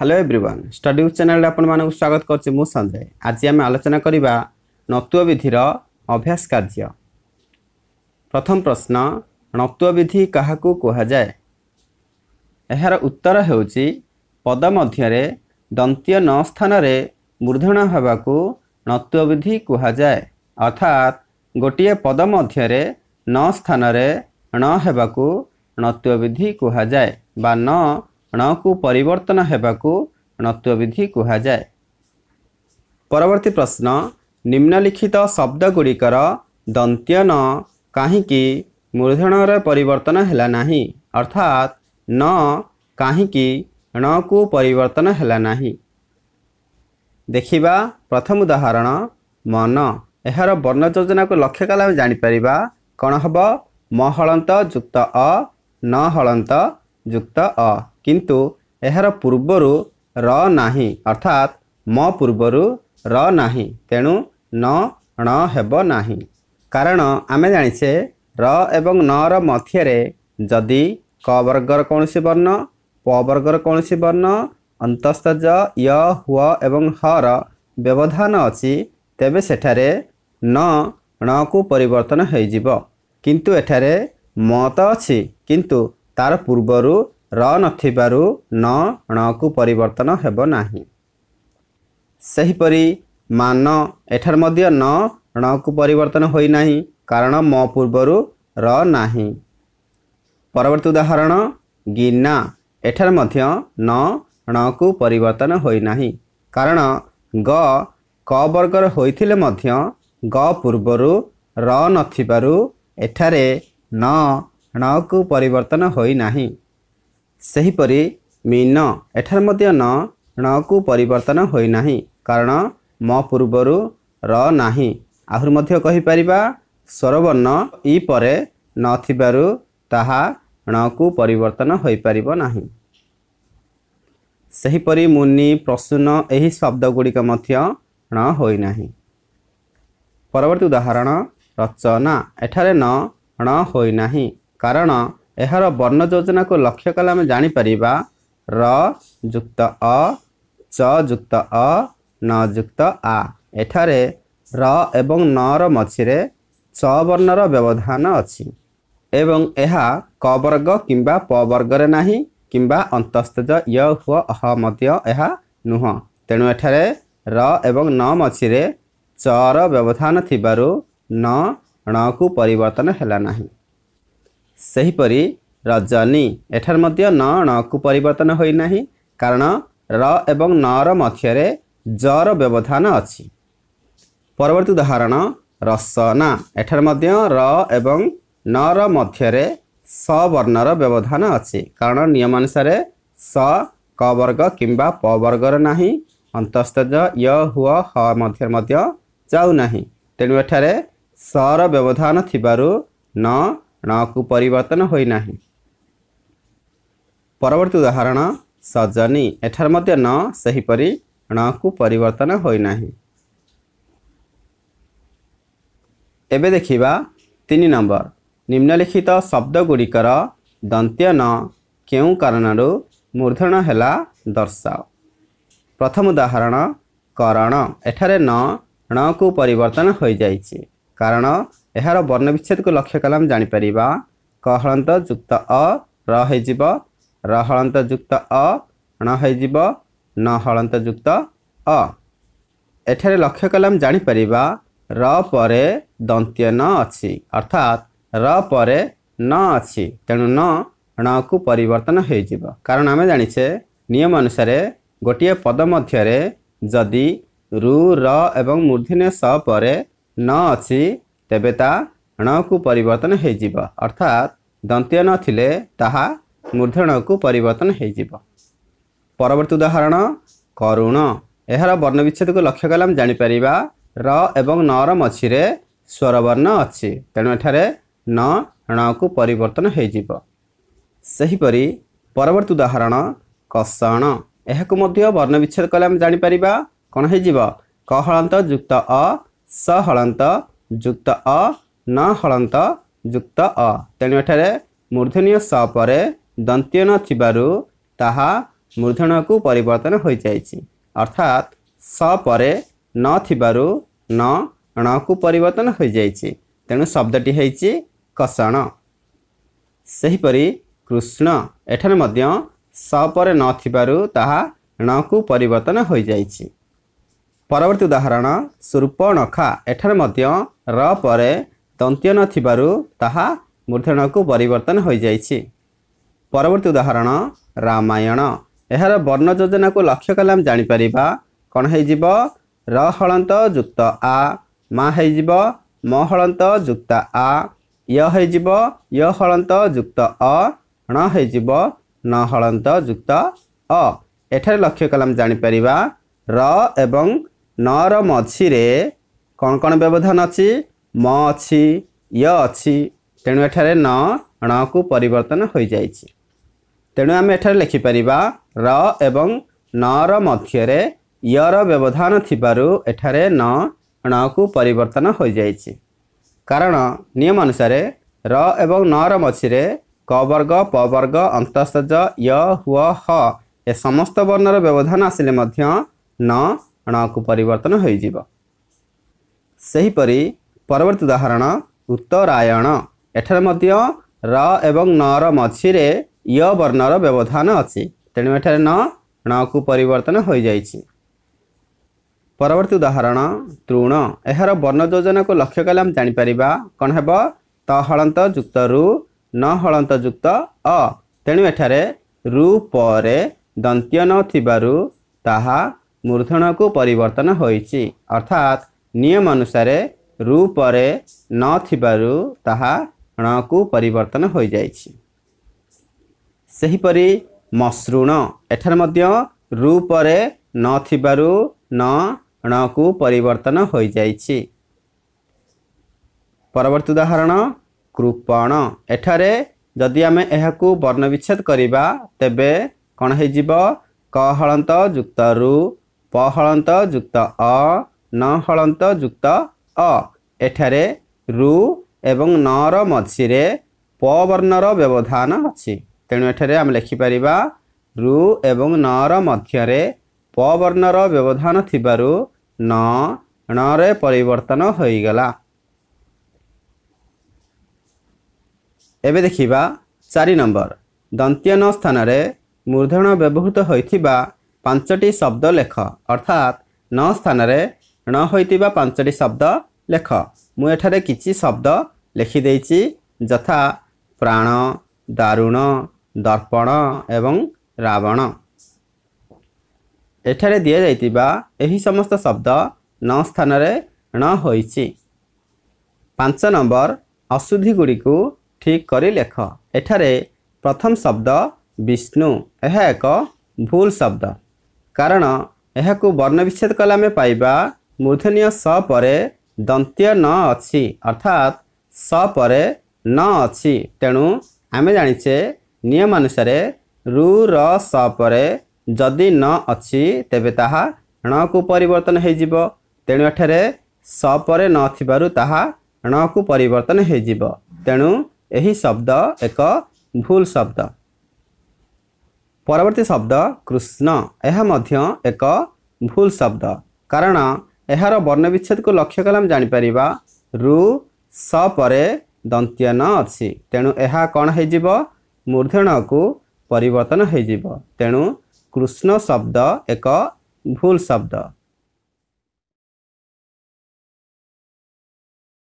hello everyone study ଚ୍ୟାନେଲରେ ଆପଣମାନଙ୍କୁ ସ୍ୱାଗତ କରୁଛି ମୁଁ ସଞ୍ଜୟ ଆଜି ଆମେ ଆଲୋଚନା କରିବା ନତୁଆ ବିଧିର ଅଭ୍ୟାସ କାର୍ଯ୍ୟ ପ୍ରଥମ ପ୍ରଶ୍ନ ନତୁଆ ବିଧି କାହାକୁ କୁହାଯାଏ ଏହାର ଉତ୍ତର ହେଉଛି ପଦ ମଧ୍ୟରେ ଦନ୍ତୀୟ ନ ସ୍ଥାନରେ ମୂର୍ଦ୍ଧଣା ହେବାକୁ ନତୁଆ ବିଧି କୁହାଯାଏ ଅର୍ଥାତ୍ ଗୋଟିଏ ପଦ ମଧ୍ୟରେ ନ ସ୍ଥାନରେ ଣ ହେବାକୁ ନତୁଆ ବିଧି କୁହାଯାଏ ବା ନ ଣକୁ ପରିବର୍ତ୍ତନ ହେବାକୁ ଣତ୍ୱବିଧି କୁହାଯାଏ ପରବର୍ତ୍ତୀ ପ୍ରଶ୍ନ ନିମ୍ନଲିଖିତ ଶବ୍ଦଗୁଡ଼ିକର ଦନ୍ତ୍ୟ ନ କାହିଁକି ମୂର୍ଦ୍ଧଣରେ ପରିବର୍ତ୍ତନ ହେଲା ନାହିଁ ଅର୍ଥାତ୍ ନ କାହିଁକି ଣକୁ ପରିବର୍ତ୍ତନ ହେଲା ନାହିଁ ଦେଖିବା ପ୍ରଥମ ଉଦାହରଣ ମନ ଏହାର ବର୍ଣ୍ଣ ଯୋଜନାକୁ ଲକ୍ଷ୍ୟ କଲେ ଆମେ ଜାଣିପାରିବା କ'ଣ ହେବ ମ ହଳନ୍ତ ଯୁକ୍ତ ଅ ନ ହଳନ୍ତ ଯୁକ୍ତ ଅ କିନ୍ତୁ ଏହାର ପୂର୍ବରୁ ର ନାହିଁ ଅର୍ଥାତ୍ ମ ପୂର୍ବରୁ ର ନାହିଁ ତେଣୁ ନ ଣ ହେବ ନାହିଁ କାରଣ ଆମେ ଜାଣିଛେ ର ଏବଂ ନର ମଧ୍ୟରେ ଯଦି କ ବର୍ଗର କୌଣସି ବର୍ଣ୍ଣ ପ ବର୍ଗର କୌଣସି ବର୍ଣ୍ଣ ଅନ୍ତସ୍ତଜ ୟ ହୁଅ ଏବଂ ହର ବ୍ୟବଧାନ ଅଛି ତେବେ ସେଠାରେ ନ ଣକୁ ପରିବର୍ତ୍ତନ ହୋଇଯିବ କିନ୍ତୁ ଏଠାରେ ମ ତ ଅଛି କିନ୍ତୁ ତା'ର ପୂର୍ବରୁ ର ନଥିବାରୁ ନ ଣକୁ ପରିବର୍ତ୍ତନ ହେବ ନାହିଁ ସେହିପରି ମାନ ଏଠାରେ ମଧ୍ୟ ନ ଣକୁ ପରିବର୍ତ୍ତନ ହୋଇନାହିଁ କାରଣ ମ ପୂର୍ବରୁ ର ନାହିଁ ପରବର୍ତ୍ତୀ ଉଦାହରଣ ଗିନା ଏଠାରେ ମଧ୍ୟ ନ ଣକୁ ପରିବର୍ତ୍ତନ ହୋଇନାହିଁ କାରଣ ଗ କ ବର୍ଗର ହୋଇଥିଲେ ମଧ୍ୟ ଗ ପୂର୍ବରୁ ର ନଥିବାରୁ ଏଠାରେ ନ ଣକୁ ପରିବର୍ତ୍ତନ ହୋଇନାହିଁ ସେହିପରି ମିନ ଏଠାରେ ମଧ୍ୟ ନ ଣକୁ ପରିବର୍ତ୍ତନ ହୋଇନାହିଁ କାରଣ ମ ପୂର୍ବରୁ ର ନାହିଁ ଆହୁରି ମଧ୍ୟ କହିପାରିବା ସ୍ୱରବର୍ଣ୍ଣ ଇ ପରେ ନଥିବାରୁ ତାହା ଣକୁ ପରିବର୍ତ୍ତନ ହୋଇପାରିବ ନାହିଁ ସେହିପରି ମୁନି ପ୍ରସୂନ ଏହି ଶବ୍ଦଗୁଡ଼ିକ ମଧ୍ୟ ଣ ହୋଇନାହିଁ ପରବର୍ତ୍ତୀ ଉଦାହରଣ ରଚନା ଏଠାରେ ନ ଣ ହୋଇନାହିଁ କାରଣ ଏହାର ବର୍ଣ୍ଣ ଯୋଜନାକୁ ଲକ୍ଷ୍ୟ କଲେ ଆମେ ଜାଣିପାରିବା ର ଯୁକ୍ତ ଅ ଚ ଯୁକ୍ତ ଅ ନ ଯୁକ୍ତ ଆ ଏଠାରେ ର ଏବଂ ନର ମଝିରେ ଚ ବର୍ଣ୍ଣର ବ୍ୟବଧାନ ଅଛି ଏବଂ ଏହା କ ବର୍ଗ କିମ୍ବା ପ ବର୍ଗରେ ନାହିଁ କିମ୍ବା ଅନ୍ତସ୍ତେଜ ୟ ହୁଅ ଅହ ମଧ୍ୟ ଏହା ନୁହଁ ତେଣୁ ଏଠାରେ ର ଏବଂ ନ ମଝିରେ ଚର ବ୍ୟବଧାନ ଥିବାରୁ ନ ଣକୁ ପରିବର୍ତ୍ତନ ହେଲା ନାହିଁ ସେହିପରି ରଜନୀ ଏଠାରେ ମଧ୍ୟ ନ ଣକୁ ପରିବର୍ତ୍ତନ ହୋଇନାହିଁ କାରଣ ର ଏବଂ ନର ମଧ୍ୟରେ ଜର ବ୍ୟବଧାନ ଅଛି ପରବର୍ତ୍ତୀ ଉଦାହରଣ ରସନା ଏଠାରେ ମଧ୍ୟ ର ଏବଂ ନର ମଧ୍ୟରେ ସ ବର୍ଣ୍ଣର ବ୍ୟବଧାନ ଅଛି କାରଣ ନିୟମ ଅନୁସାରେ ସ କ ବର୍ଗ କିମ୍ବା ପ ବର୍ଗର ନାହିଁ ଅନ୍ତସ୍ତଜ ୟ ହୁଅ ହ ମଧ୍ୟରେ ମଧ୍ୟ ଯାଉନାହିଁ ତେଣୁ ଏଠାରେ ସର ବ୍ୟବଧାନ ଥିବାରୁ ନ ଣକୁ ପରିବର୍ତ୍ତନ ହୋଇନାହିଁ ପରବର୍ତ୍ତୀ ଉଦାହରଣ ସଜନୀ ଏଠାରେ ମଧ୍ୟ ନ ସେହିପରି ଣକୁ ପରିବର୍ତ୍ତନ ହୋଇନାହିଁ ଏବେ ଦେଖିବା ତିନି ନମ୍ବର ନିମ୍ନଲିଖିତ ଶବ୍ଦଗୁଡ଼ିକର ଦନ୍ତ୍ୟ ନ କେଉଁ କାରଣରୁ ମୂର୍ଦ୍ଧନ ହେଲା ଦର୍ଶାଅ ପ୍ରଥମ ଉଦାହରଣ କରଣ ଏଠାରେ ନ ଣକୁ ପରିବର୍ତ୍ତନ ହୋଇଯାଇଛି କାରଣ ଏହାର ବର୍ଣ୍ଣବିଚ୍ଛେଦକୁ ଲକ୍ଷ୍ୟ କଲେ ଆମେ ଜାଣିପାରିବା କହଳନ୍ତ ଯୁକ୍ତ ଅ ର ହୋଇଯିବ ରହଳନ୍ତ ଯୁକ୍ତ ଅ ଣ ହୋଇଯିବ ନ ହଳନ୍ତ ଯୁକ୍ତ ଅ ଏଠାରେ ଲକ୍ଷ୍ୟ କଲେ ଆମେ ଜାଣିପାରିବା ର ପରେ ଦନ୍ତ୍ୟ ନ ଅଛି ଅର୍ଥାତ୍ ର ପରେ ନ ଅଛି ତେଣୁ ନ ଣକୁ ପରିବର୍ତ୍ତନ ହୋଇଯିବ କାରଣ ଆମେ ଜାଣିଛେ ନିୟମ ଅନୁସାରେ ଗୋଟିଏ ପଦ ମଧ୍ୟରେ ଯଦି ରୁ ର ଏବଂ ମୂର୍ଦ୍ଧିନେ ସ ପରେ ନ ଅଛି ତେବେ ତା ଣକୁ ପରିବର୍ତ୍ତନ ହୋଇଯିବ ଅର୍ଥାତ୍ ଦନ୍ତ୍ୟ ନଥିଲେ ତାହା ମୂର୍ଦ୍ଧଣକୁ ପରିବର୍ତ୍ତନ ହୋଇଯିବ ପରବର୍ତ୍ତୀ ଉଦାହରଣ କରୁଣ ଏହାର ବର୍ଣ୍ଣବିଚ୍ଛେଦକୁ ଲକ୍ଷ୍ୟ କଲେ ଆମେ ଜାଣିପାରିବା ର ଏବଂ ନର ମଝିରେ ସ୍ୱରବର୍ଣ୍ଣ ଅଛି ତେଣୁ ଏଠାରେ ନ ଣକୁ ପରିବର୍ତ୍ତନ ହୋଇଯିବ ସେହିପରି ପରବର୍ତ୍ତୀ ଉଦାହରଣ କଷଣ ଏହାକୁ ମଧ୍ୟ ବର୍ଣ୍ଣବିଚ୍ଛେଦ କଲେ ଆମେ ଜାଣିପାରିବା କ'ଣ ହୋଇଯିବ କହଳନ୍ତ ଯୁକ୍ତ ଅ ସହଳନ୍ତ ଯୁକ୍ତ ଅ ନ ହଳନ୍ତ ଯୁକ୍ତ ଅ ତେଣୁ ଏଠାରେ ମୂର୍ଦ୍ଧନୀୟ ସ ପରେ ଦନ୍ତୀୟ ନ ଥିବାରୁ ତାହା ମୂର୍ଦ୍ଧନକୁ ପରିବର୍ତ୍ତନ ହୋଇଯାଇଛି ଅର୍ଥାତ୍ ସ ପରେ ନ ଥିବାରୁ ନ ଣକୁ ପରିବର୍ତ୍ତନ ହୋଇଯାଇଛି ତେଣୁ ଶବ୍ଦଟି ହେଇଛି କଷଣ ସେହିପରି କୃଷ୍ଣ ଏଠାରେ ମଧ୍ୟ ସ ପରେ ନ ଥିବାରୁ ତାହା ଣକୁ ପରିବର୍ତ୍ତନ ହୋଇଯାଇଛି ପରବର୍ତ୍ତୀ ଉଦାହରଣ ସ୍ୱରୂପ ଏଠାରେ ମଧ୍ୟ ର ପରେ ଦନ୍ତ୍ୟ ନଥିବାରୁ ତାହା ମୂର୍ଦ୍ଧଣକୁ ପରିବର୍ତ୍ତନ ହୋଇଯାଇଛି ପରବର୍ତ୍ତୀ ଉଦାହରଣ ରାମାୟଣ ଏହାର ବର୍ଣ୍ଣ ଯୋଜନାକୁ ଲକ୍ଷ୍ୟ କଲେ ଆମେ ଜାଣିପାରିବା କ'ଣ ହେଇଯିବ ର ହଳନ୍ତ ଯୁକ୍ତ ଆ ମା ହେଇଯିବ ମ ହଳନ୍ତ ଯୁକ୍ତ ଆ ୟ ହେଇଯିବ ୟ ହଳନ୍ତ ଯୁକ୍ତ ଅ ଣ ହେଇଯିବ ନ ହଳନ୍ତ ଯୁକ୍ତ ଅ ଏଠାରେ ଲକ୍ଷ୍ୟ କଲେ ଆମେ ଜାଣିପାରିବା ର ଏବଂ ନର ମଝିରେ କ'ଣ କ'ଣ ବ୍ୟବଧାନ ଅଛି ମ ଅଛି ୟ ଅଛି ତେଣୁ ଏଠାରେ ନ ଣକୁ ପରିବର୍ତ୍ତନ ହୋଇଯାଇଛି ତେଣୁ ଆମେ ଏଠାରେ ଲେଖିପାରିବା ର ଏବଂ ନର ମଧ୍ୟରେ ୟର ବ୍ୟବଧାନ ଥିବାରୁ ଏଠାରେ ନ ଣକୁ ପରିବର୍ତ୍ତନ ହୋଇଯାଇଛି କାରଣ ନିୟମ ଅନୁସାରେ ର ଏବଂ ନର ମଝିରେ କ ବର୍ଗ ପ ବର୍ଗ ଅନ୍ତଃସଜ ୟ ହୁଅ ହ ଏ ସମସ୍ତ ବର୍ଣ୍ଣର ବ୍ୟବଧାନ ଆସିଲେ ମଧ୍ୟ ନ ଣକୁ ପରିବର୍ତ୍ତନ ହୋଇଯିବ ସେହିପରି ପରବର୍ତ୍ତୀ ଉଦାହରଣ ଉତ୍ତରାୟଣ ଏଠାରେ ମଧ୍ୟ ର ଏବଂ ନର ମଝିରେ ୟ ବର୍ଣ୍ଣର ବ୍ୟବଧାନ ଅଛି ତେଣୁ ଏଠାରେ ନ ଣକୁ ପରିବର୍ତ୍ତନ ହୋଇଯାଇଛି ପରବର୍ତ୍ତୀ ଉଦାହରଣ ତୃଣ ଏହାର ବର୍ଣ୍ଣ ଯୋଜନାକୁ ଲକ୍ଷ୍ୟ କଲେ ଆମେ ଜାଣିପାରିବା କ'ଣ ହେବ ତ ହଳନ୍ତ ଯୁକ୍ତ ରୁ ନ ହଳନ୍ତ ଯୁକ୍ତ ଅ ତେଣୁ ଏଠାରେ ରୁ ପରେ ଦନ୍ତ୍ୟ ନଥିବାରୁ ତାହା ମୂର୍ଦ୍ଧଣକୁ ପରିବର୍ତ୍ତନ ହୋଇଛି ଅର୍ଥାତ୍ ନିୟମ ଅନୁସାରେ ରୁ ପରେ ନ ଥିବାରୁ ତାହା ଣକୁ ପରିବର୍ତ୍ତନ ହୋଇଯାଇଛି ସେହିପରି ମସୃଣ ଏଠାରେ ମଧ୍ୟ ରୁ ପରେ ନ ଥିବାରୁ ନ ଣକୁ ପରିବର୍ତ୍ତନ ହୋଇଯାଇଛି ପରବର୍ତ୍ତୀ ଉଦାହରଣ କୃପଣ ଏଠାରେ ଯଦି ଆମେ ଏହାକୁ ବର୍ଣ୍ଣବିଚ୍ଛେଦ କରିବା ତେବେ କ'ଣ ହେଇଯିବ କ ହଳନ୍ତ ଯୁକ୍ତ ରୁ ପ ଯୁକ୍ତ ଅ ନ ହଳନ୍ତ ଯୁକ୍ତ ଅ ଏଠାରେ ରୁ ଏବଂ ନର ମଝିରେ ପ ବର୍ଣ୍ଣର ବ୍ୟବଧାନ ଅଛି ତେଣୁ ଏଠାରେ ଆମେ ଲେଖିପାରିବା ରୁ ଏବଂ ନର ମଧ୍ୟରେ ପ ବର୍ଣ୍ଣର ବ୍ୟବଧାନ ଥିବାରୁ ନ ଣରେ ପରିବର୍ତ୍ତନ ହୋଇଗଲା ଏବେ ଦେଖିବା ଚାରି ନମ୍ବର ଦନ୍ତ୍ୟନ ସ୍ଥାନରେ ମୂର୍ଦ୍ଧଣ ବ୍ୟବହୃତ ହୋଇଥିବା ପାଞ୍ଚଟି ଶବ୍ଦ ଲେଖ ଅର୍ଥାତ୍ ନ ସ୍ଥାନରେ ଣ ହୋଇଥିବା ପାଞ୍ଚଟି ଶବ୍ଦ ଲେଖ ମୁଁ ଏଠାରେ କିଛି ଶବ୍ଦ ଲେଖିଦେଇଛି ଯଥା ପ୍ରାଣ ଦାରୁଣ ଦର୍ପଣ ଏବଂ ରାବଣ ଏଠାରେ ଦିଆଯାଇଥିବା ଏହି ସମସ୍ତ ଶବ୍ଦ ନ ସ୍ଥାନରେ ଣ ହୋଇଛି ପାଞ୍ଚ ନମ୍ବର ଅଶୁଦ୍ଧିଗୁଡ଼ିକୁ ଠିକ୍ କରି ଲେଖ ଏଠାରେ ପ୍ରଥମ ଶବ୍ଦ ବିଷ୍ଣୁ ଏହା ଏକ ଭୁଲ ଶବ୍ଦ କାରଣ ଏହାକୁ ବର୍ଣ୍ଣବିଚ୍ଛେଦ କଲେ ଆମେ ପାଇବା ମୂର୍ଦ୍ଧନୀୟ ସ ପରେ ଦନ୍ତୀୟ ନ ଅଛି ଅର୍ଥାତ୍ ସ ପରେ ନ ଅଛି ତେଣୁ ଆମେ ଜାଣିଛେ ନିୟମ ଅନୁସାରେ ରୁ ର ସ ପରେ ଯଦି ନ ଅଛି ତେବେ ତାହା ଣକୁ ପରିବର୍ତ୍ତନ ହୋଇଯିବ ତେଣୁ ଏଠାରେ ସ ପରେ ନ ଥିବାରୁ ତାହା ଣକୁ ପରିବର୍ତ୍ତନ ହୋଇଯିବ ତେଣୁ ଏହି ଶବ୍ଦ ଏକ ଭୁଲ ଶବ୍ଦ ପରବର୍ତ୍ତୀ ଶବ୍ଦ କୃଷ୍ଣ ଏହା ମଧ୍ୟ ଏକ ଭୁଲ ଶବ୍ଦ କାରଣ ଏହାର ବର୍ଣ୍ଣବିଚ୍ଛେଦକୁ ଲକ୍ଷ୍ୟ କଲେ ଆମେ ଜାଣିପାରିବା ରୁ ସ ପରେ ଦନ୍ତୀୟ ନ ଅଛି ତେଣୁ ଏହା କ'ଣ ହୋଇଯିବ ମୂର୍ଦ୍ଧଣକୁ ପରିବର୍ତ୍ତନ ହୋଇଯିବ ତେଣୁ କୃଷ୍ଣ ଶବ୍ଦ ଏକ ଭୁଲ ଶବ୍ଦ